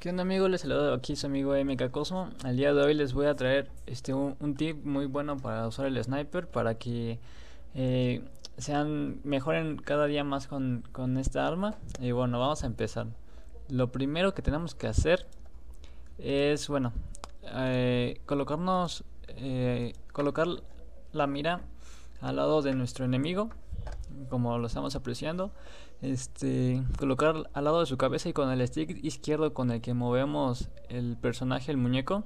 ¿Qué onda amigos? Les saludo aquí su amigo MK Cosmo. Al día de hoy les voy a traer este un, tip muy bueno para usar el sniper para que eh, sean mejoren cada día más con, esta arma. Y bueno, vamos a empezar. Lo primero que tenemos que hacer es bueno eh, colocarnos eh, colocar la mira al lado de nuestro enemigo como lo estamos apreciando, este, colocar al lado de su cabeza y con el stick izquierdo con el que movemos el personaje, el muñeco,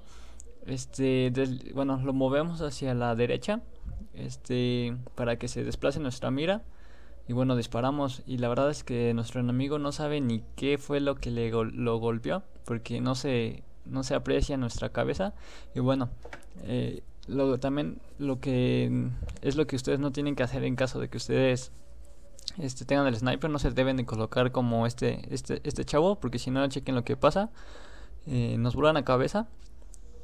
este, bueno, lo movemos hacia la derecha, este, para que se desplace nuestra mira y bueno, disparamos y la verdad es que nuestro enemigo no sabe ni qué fue lo que le lo golpeó porque no se no se aprecia nuestra cabeza y bueno, eh, lo, también lo que es lo que ustedes no tienen que hacer en caso de que ustedes este, tengan el sniper, no se deben de colocar como este, este, este chavo, porque si no, chequen lo que pasa. Eh, nos vuelan la cabeza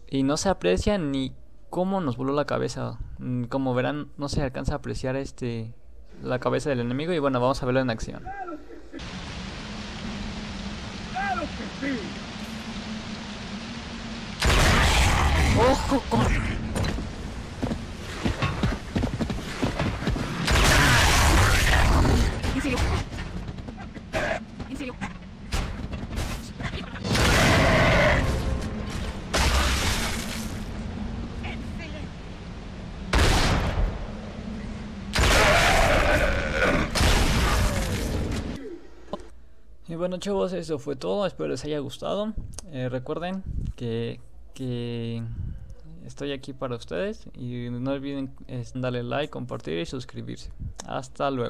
y no se aprecia ni cómo nos voló la cabeza. Mm, como verán, no se alcanza a apreciar este la cabeza del enemigo y bueno, vamos a verlo en acción. ¡Ojo! ojo. bueno chavos, eso fue todo, espero les haya gustado. Eh, recuerden que, que, estoy aquí para ustedes y no olviden darle like, compartir y suscribirse. Hasta luego.